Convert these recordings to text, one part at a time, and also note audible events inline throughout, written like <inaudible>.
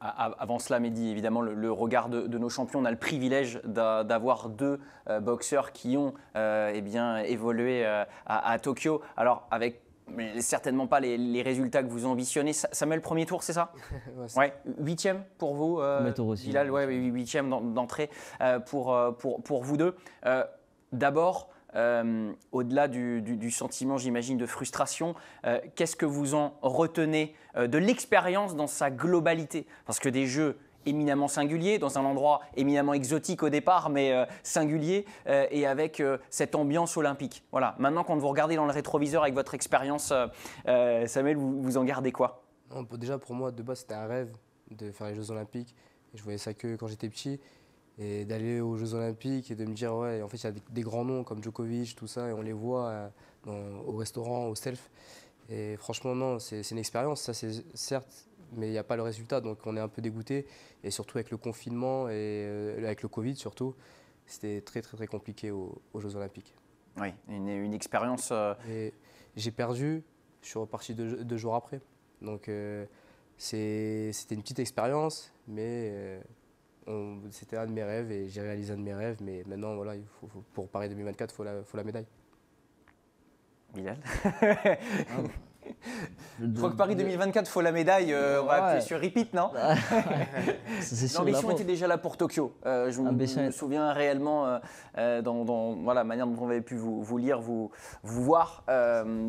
Avant cela, Mehdi, évidemment, le, regard de, nos champions, on a le privilège d'avoir deux euh, boxeurs qui ont euh, eh bien, évolué euh, à, Tokyo. Alors, avec certainement pas les, résultats que vous ambitionnez, ça, met le premier tour, <laughs> c'est ça ouais, Huitième pour vous, Bilal, ouais, huitième d'entrée pour, pour, pour, vous deux. D'abord, euh, au-delà du, sentiment, j'imagine, de frustration, euh, qu'est-ce que vous en retenez euh, de l'expérience dans sa globalité Parce que des jeux éminemment singuliers, dans un endroit éminemment exotique au départ, mais singulier, et avec cette ambiance olympique. Voilà, maintenant quand vous regardez dans le rétroviseur avec votre expérience, Samuel, vous, vous, en gardez quoi Déjà pour moi, de base, c'était un rêve de faire les Jeux olympiques. Je voyais ça que quand j'étais petit. Et d'aller aux Jeux Olympiques et de me dire, ouais, en fait, il y a des, grands noms comme Djokovic, tout ça, et on les voit euh, au restaurant, au self. Et franchement, non, c'est une expérience, ça c'est certes, mais il n'y a pas le résultat, donc on est un peu dégoûté. Et surtout avec le confinement et euh, avec le Covid surtout, c'était très très très compliqué aux, Jeux Olympiques. Oui, une, une expérience. Euh, j'ai perdu, je suis reparti deux, jours après. Donc c'était une petite expérience, mais c'était un de mes rêves et j'ai réalisé un de mes rêves, mais maintenant, voilà, il pour Paris 2024, il faut la, faut la médaille. Bilal <laughs> Je crois que Paris 2024, faut la médaille. Euh, on va appuyer sur repeat, non L'ambition <laughs> était déjà là pour Tokyo. Euh, ah, je me souviens réellement euh, de dans, voilà, la manière dont on avait pu vous, lire, vous, voir.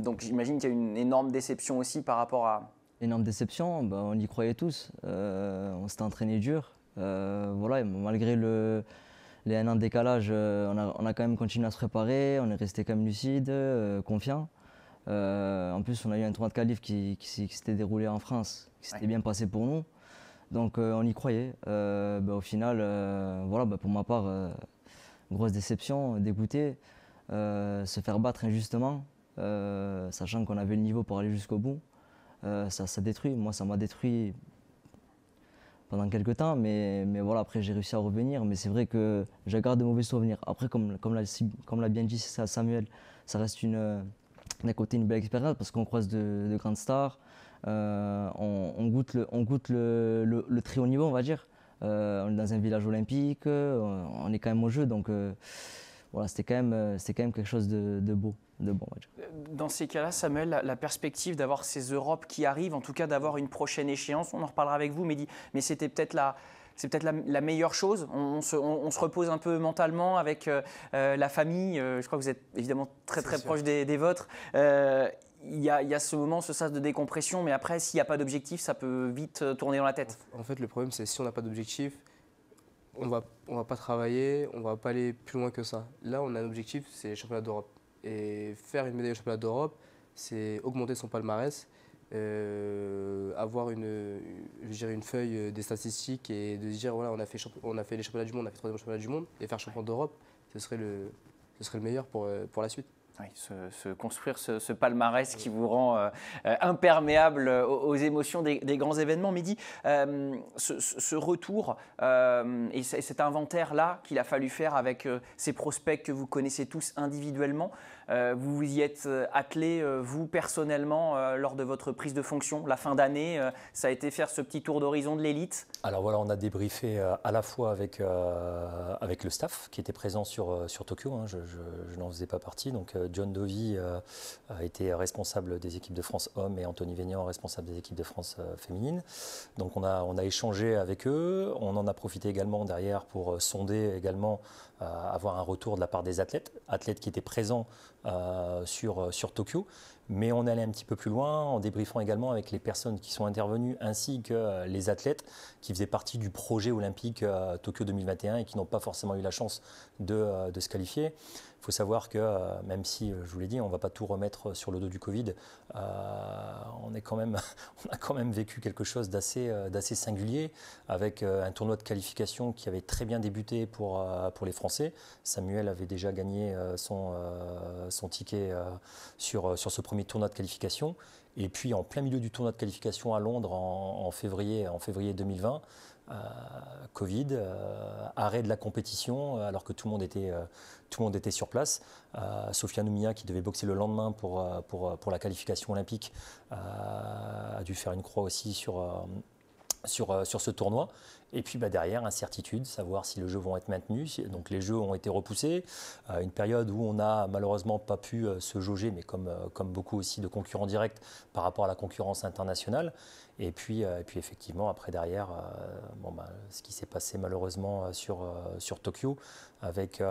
donc j'imagine qu'il y a une énorme déception aussi par rapport à. Énorme déception, bah, on y croyait tous. on s'était entraîné dur. Euh, voilà, malgré le, les un an de décalage, euh, on a, quand même continué à se préparer, on est resté quand même lucide, euh, confiant. en plus, on a eu un tournoi de qualif qui, qui, s'était déroulé en France, qui s'était bien passé pour nous. Donc on y croyait. Bah, au final, voilà, bah, pour ma part, grosse déception, dégoûté, se faire battre injustement, sachant qu'on avait le niveau pour aller jusqu'au bout, ça, ça détruit. Moi, ça m'a détruit pendant quelques temps, mais, mais voilà, après j'ai réussi à revenir. Mais c'est vrai que je garde de mauvais souvenirs. Après, comme, comme l'a comme bien dit Samuel, ça reste une, d'un côté une belle expérience parce qu'on croise de, grandes stars, euh, on, goûte, le, on goûte le, le, haut niveau, on va dire. Euh, on est dans un village olympique, euh, on est quand même au jeu, donc voilà, c'était quand, même, euh, quand même quelque chose de, beau. De bon, Dans ces cas-là, Samuel, la, la perspective d'avoir ces Europes qui arrivent, en tout cas d'avoir une prochaine échéance, on en reparlera avec vous, Mehdi, mais c'était peut-être la, c'est peut-être la, meilleure chose. On, se, on, se, repose un peu mentalement avec euh, euh, la famille. je crois que vous êtes évidemment très très proche des, vôtres. il y, y, a, ce moment, ce sas de décompression, mais après, s'il n'y a pas d'objectif, ça peut vite tourner dans la tête. En fait, le problème, c'est si on n'a pas d'objectif, on va, on va pas travailler, on va pas aller plus loin que ça. Là, on a un objectif, c'est les championnats d'Europe. Et faire une médaille aux championnats d'Europe, c'est augmenter son palmarès, euh, avoir une, une feuille euh, des statistiques et de dire voilà, on a fait, on a fait les championnats du monde, on a fait troisième championnat du monde, et faire champion d'Europe, ce, serait le, ce serait le meilleur pour, euh, pour la suite se, construire ce, palmarès qui vous rend euh, euh, imperméable euh, aux, émotions des, grands événements. Mais dit, ce, retour et cet inventaire-là qu'il a fallu faire avec ces prospects que vous connaissez tous individuellement, euh, vous vous y êtes euh, attelé, euh, vous, personnellement, lors de votre prise de fonction, la fin d'année Ça a été faire ce petit tour d'horizon de l'élite Alors voilà, on a débriefé à la fois avec, avec le staff qui était présent sur, sur Tokyo. Hein, je, n'en faisais pas partie. Donc John Dovey a été responsable des équipes de France hommes et Anthony Vénian responsable des équipes de France féminines. Donc on a, on a échangé avec eux. On en a profité également derrière pour sonder également euh, avoir un retour de la part des athlètes, athlètes qui étaient présents euh, euh, sur, Tokyo. Mais on allait un petit peu plus loin en débriefant également avec les personnes qui sont intervenues ainsi que les athlètes qui faisaient partie du projet olympique Tokyo 2021 et qui n'ont pas forcément eu la chance de se qualifier. Il faut savoir que euh, même si, euh, je vous l'ai dit, on ne va pas tout remettre euh, sur le dos du Covid, <laughs> on, a quand même vécu quelque chose d'assez singulier avec un tournoi de qualification qui avait très bien débuté pour, les Français. Samuel avait déjà gagné son, ticket sur, ce premier tournoi de qualification. Et puis en plein milieu du tournoi de qualification à Londres en février 2020, euh, Covid, euh, arrêt de la compétition, euh, alors que tout le monde était, tout le monde était sur place. Sofia Noumia, qui devait boxer le lendemain pour, pour, pour la qualification olympique, a dû faire une croix aussi sur sur, euh, sur ce tournoi. Et puis bah, derrière, incertitude, savoir si le jeu vont être maintenus. Donc les jeux ont été repoussés. Euh, une période où on n'a malheureusement pas pu euh, se jauger, mais comme, comme beaucoup aussi de concurrents directs par rapport à la concurrence internationale. Et puis, et puis effectivement, après derrière, bon, bah, ce qui s'est passé malheureusement sur, sur Tokyo, avec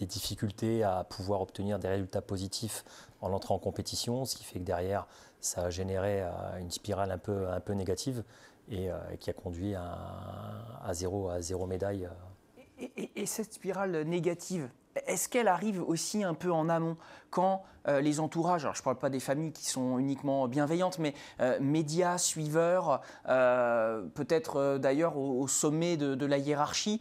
des difficultés à pouvoir obtenir des résultats positifs en entrant en compétition, ce qui fait que derrière, ça a généré euh, une spirale un peu, un peu négative et, euh, qui a conduit à, zéro, à zéro médaille. Euh. Et, et cette spirale négative, est-ce qu'elle arrive aussi un peu en amont quand euh, les entourages, alors je ne parle pas des familles qui sont uniquement bienveillantes, mais euh, médias, suiveurs, euh, peut-être d'ailleurs au, sommet de, la hiérarchie,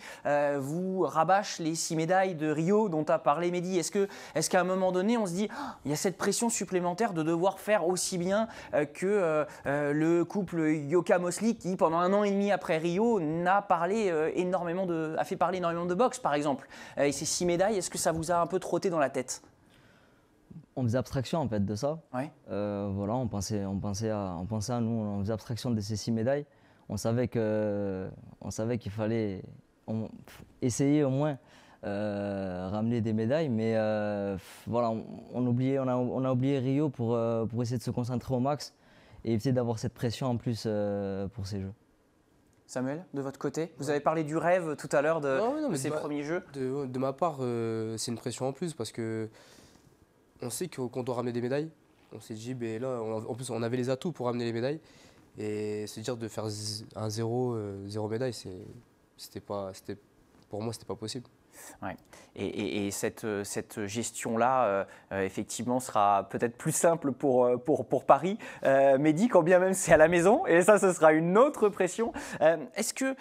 vous rabâchent les six médailles de Rio dont a parlé Mehdi Est-ce qu'à est un moment donné, on se dit, ah, il y a cette pression supplémentaire de devoir faire aussi bien que le couple Yoka Mosley qui, pendant un an et demi après Rio, n'a parlé énormément de, a fait parler énormément de boxe, par exemple. et ces six médailles, est-ce que ça vous a un peu trotté dans la tête on faisait abstraction en fait de ça. Euh, voilà, on pensait, on pensait à, on nous, on faisait abstraction de ces six médailles. On savait que, on savait qu'il fallait essayer au moins de euh, ramener des médailles, mais euh, voilà, on, on a, on a oublié Rio pour pour essayer de se concentrer au max et éviter d'avoir cette pression en plus pour ces Jeux. Samuel, de votre côté Vous avez parlé du rêve tout à l'heure de, ces premiers jeux. De, ma part, euh, c'est une pression en plus parce que on sait qu'on doit ramener des médailles. On s'est dit, ben là, en plus, on avait les atouts pour ramener les médailles. Et se dire de faire un zéro, euh, zéro médaille, c'était pas, c'était pour moi, ce n'était pas possible. Ouais. Et, cette, euh, cette gestion-là, euh, euh, effectivement, sera peut-être plus simple pour, pour, pour Paris. mais dit quand bien même c'est à la maison, et ça, ce sera une autre pression. Est-ce que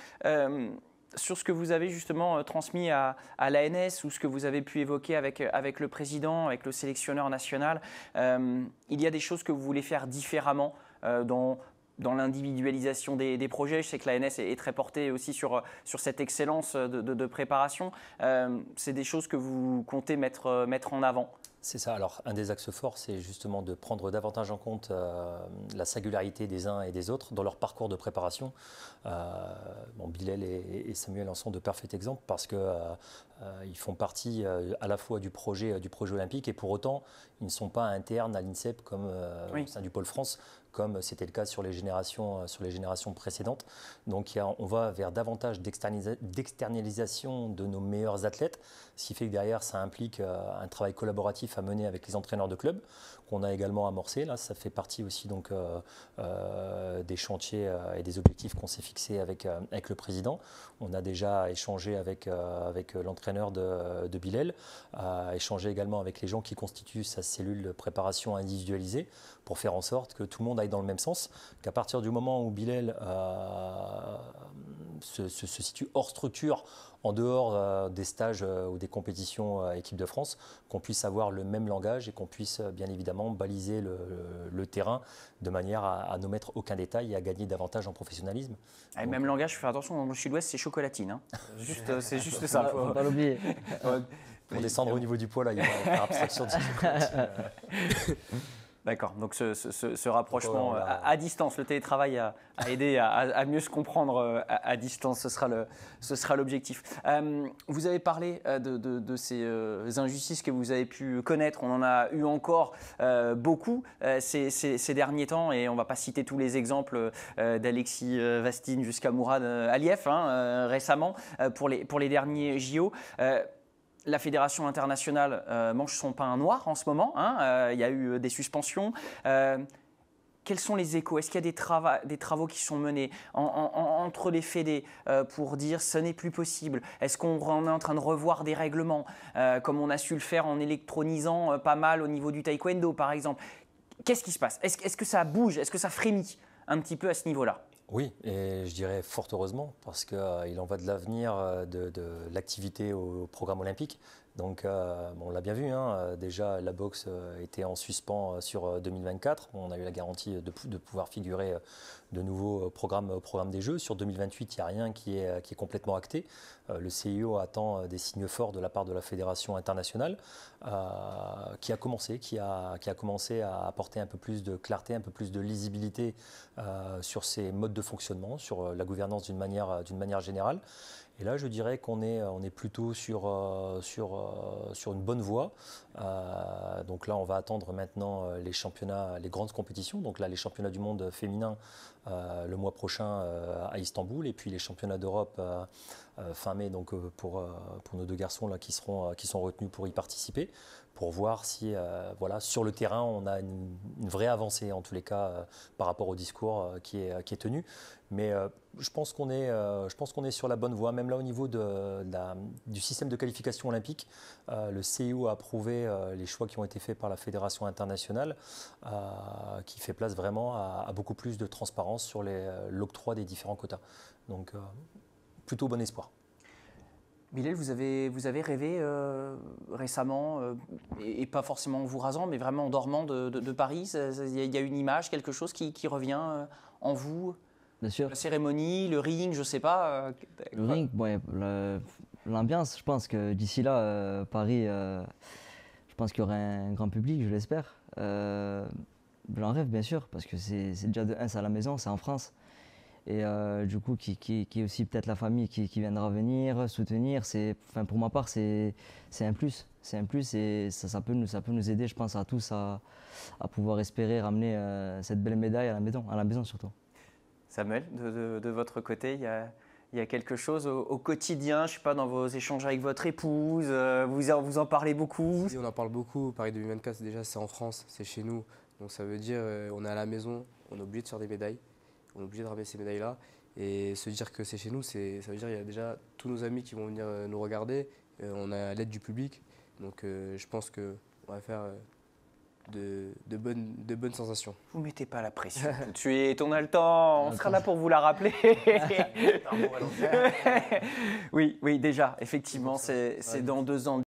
sur ce que vous avez justement transmis à, à l'ANS ou ce que vous avez pu évoquer avec, avec le président, avec le sélectionneur national, il y a des choses que vous voulez faire différemment dans, dans l'individualisation des, projets. Je sais que l'ANS est, est très portée aussi sur, cette excellence de, préparation. Euh, c'est des choses que vous comptez euh, mettre, en avant c'est ça. Alors, un des axes forts, c'est justement de prendre davantage en compte euh, la singularité des uns et des autres dans leur parcours de préparation. Euh, Bilal et, Samuel en sont de parfaits exemples parce que ils font partie à la fois du projet, du projet olympique et pour autant, ils ne sont pas internes à l'INSEP comme au sein du pôle France, comme c'était le cas sur les générations, euh, sur les générations précédentes. Donc on va vers davantage d'externalisation de nos meilleurs athlètes, ce qui fait que derrière ça implique euh, un travail collaboratif à mener avec les entraîneurs de club qu'on a également amorcé. Là, ça fait partie aussi donc, euh, euh, des chantiers euh, et des objectifs qu'on s'est fixés avec, avec le président. On a déjà échangé avec, avec l'entraîneur de, de Bilel, échangé également avec les gens qui constituent sa cellule de préparation individualisée pour faire en sorte que tout le monde aille dans le même sens, qu'à partir du moment où Bilel se, situe hors structure, en dehors euh, des stages euh, ou des compétitions euh, équipe de France, qu'on puisse avoir le même langage et qu'on puisse bien évidemment baliser le, terrain de manière à, ne mettre aucun détail et à gagner davantage en professionnalisme. Ah, même langage, je faire attention, dans le sud-ouest, c'est chocolatine. Hein. <laughs> juste, c'est juste ça. Faut pas, <laughs> l'oublier. Pour descendre au niveau du poids, là, il y a une abstraction de D'accord, donc ce, rapprochement euh, à, distance, le télétravail a, aidé à, mieux se comprendre euh, à, distance, ce sera l'objectif. Euh, vous avez parlé de, ces injustices que vous avez pu connaître, on en a eu encore beaucoup ces, derniers temps et on ne va pas citer tous les exemples d'Alexis Vastine jusqu'à Mourad Aliyev hein, récemment pour les, pour les derniers JO la Fédération internationale euh, mange son pain noir en ce moment. Hein, euh, il y a eu euh, des suspensions. quels sont les échos Est-ce qu'il y a des, travaux qui sont menés entre les fédés pour dire ce n'est plus possible Est-ce qu'on est en train de revoir des règlements comme on a su le faire en électronisant pas mal au niveau du taekwondo par exemple Qu'est-ce qui se passe Est-ce que ça bouge Est-ce que ça frémit un petit peu à ce niveau-là oui, et je dirais fort heureusement, parce qu'il euh, en va de l'avenir euh, de, l'activité au programme olympique. Donc euh, on l'a bien vu, hein, euh, déjà la boxe euh, était en suspens sur 2024. on a eu la garantie de, pouvoir figurer de nouveaux programmes programme des Jeux. Sur 2028, il n'y a rien qui est, complètement acté. Le CIO attend des signes forts de la part de la Fédération internationale qui a commencé, qui a, commencé à apporter un peu plus de clarté, un peu plus de lisibilité sur ses modes de fonctionnement, sur la gouvernance d'une manière générale. Et là, je dirais qu'on est, euh, plutôt euh, euh, sur, une bonne voie. donc là, on va attendre maintenant les championnats, les grandes compétitions. Donc là, les championnats du monde féminin le mois prochain à Istanbul et puis les championnats d'Europe fin mai donc, pour, nos deux garçons qui, seront, sont retenus pour y participer pour voir si voilà, sur le terrain, on a une, vraie avancée en tous les cas par rapport au discours qui, est, qui est tenu. Mais je pense qu'on est, euh, je pense qu'on est sur la bonne voie. Même là, au niveau du système de qualification olympique, euh, le CIO e a approuvé euh, les choix qui ont été faits par la fédération internationale, qui fait place vraiment à, beaucoup plus de transparence sur l'octroi des différents quotas. Donc, plutôt bon espoir. Bilal, vous avez, vous avez rêvé récemment, et, pas forcément en vous rasant, mais vraiment en dormant de, Paris. Il y a une image, quelque chose qui, revient en vous la cérémonie, le ring, je ne sais pas. Euh, le ring, l'ambiance, je pense que d'ici là, euh, Paris, euh, je pense qu'il y aura un grand public, je l'espère. J'en rêve, bien sûr, parce que c'est déjà de 1, c'est à la maison, c'est en France. Et du coup, qui, est aussi peut-être la famille qui, viendra venir, soutenir, enfin, pour ma part, c'est un plus. C'est un plus et ça, peut nous, aider, je pense, à tous à, à pouvoir espérer ramener cette belle médaille à la maison, à la maison surtout. Samuel, de, votre côté, il y a, quelque chose au, quotidien, je sais pas, dans vos échanges avec votre épouse, euh, vous, en, vous en parlez beaucoup Oui, On en parle beaucoup. Paris 2024, déjà, c'est en France, c'est chez nous. Donc ça veut dire, euh, on est à la maison, on est obligé de faire des médailles, on est obligé de ramener ces médailles-là. Et se dire que c'est chez nous, ça veut dire qu'il y a déjà tous nos amis qui vont venir euh, nous regarder. on a l'aide du public. Donc je pense qu'on va faire de, bonnes, sensations. Vous mettez pas la pression Tu es, <laughs> on a le temps, on sera là pour vous la rappeler. <laughs> <laughs> oui, oui, déjà, effectivement, c'est dans deux ans.